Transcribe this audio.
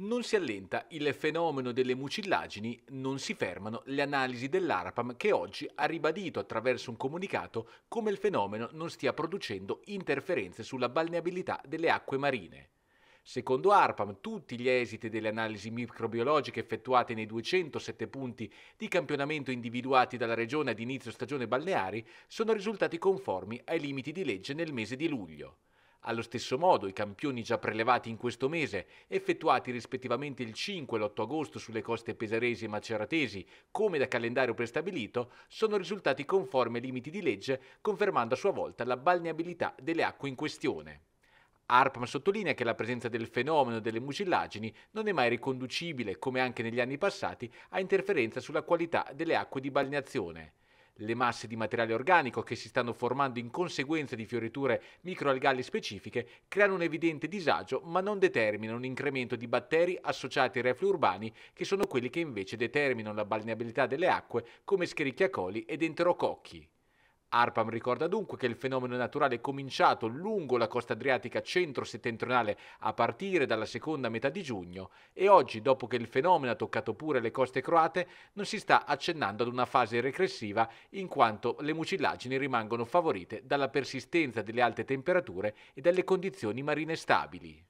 Non si allenta il fenomeno delle mucillagini, non si fermano le analisi dell'ARPAM che oggi ha ribadito attraverso un comunicato come il fenomeno non stia producendo interferenze sulla balneabilità delle acque marine. Secondo ARPAM, tutti gli esiti delle analisi microbiologiche effettuate nei 207 punti di campionamento individuati dalla Regione ad inizio stagione balneari sono risultati conformi ai limiti di legge nel mese di luglio. Allo stesso modo, i campioni già prelevati in questo mese, effettuati rispettivamente il 5 e l'8 agosto sulle coste pesaresi e maceratesi, come da calendario prestabilito, sono risultati conformi ai limiti di legge, confermando a sua volta la balneabilità delle acque in questione. ARPAM sottolinea che la presenza del fenomeno delle mucillagini non è mai riconducibile, come anche negli anni passati, a interferenza sulla qualità delle acque di balneazione le masse di materiale organico che si stanno formando in conseguenza di fioriture microalgali specifiche creano un evidente disagio ma non determinano un incremento di batteri associati ai reflui urbani che sono quelli che invece determinano la balneabilità delle acque come Schericchia coli ed enterococchi. ARPAM ricorda dunque che il fenomeno naturale è cominciato lungo la costa adriatica centro-settentrionale a partire dalla seconda metà di giugno e oggi, dopo che il fenomeno ha toccato pure le coste croate, non si sta accennando ad una fase regressiva in quanto le mucillagini rimangono favorite dalla persistenza delle alte temperature e dalle condizioni marine stabili.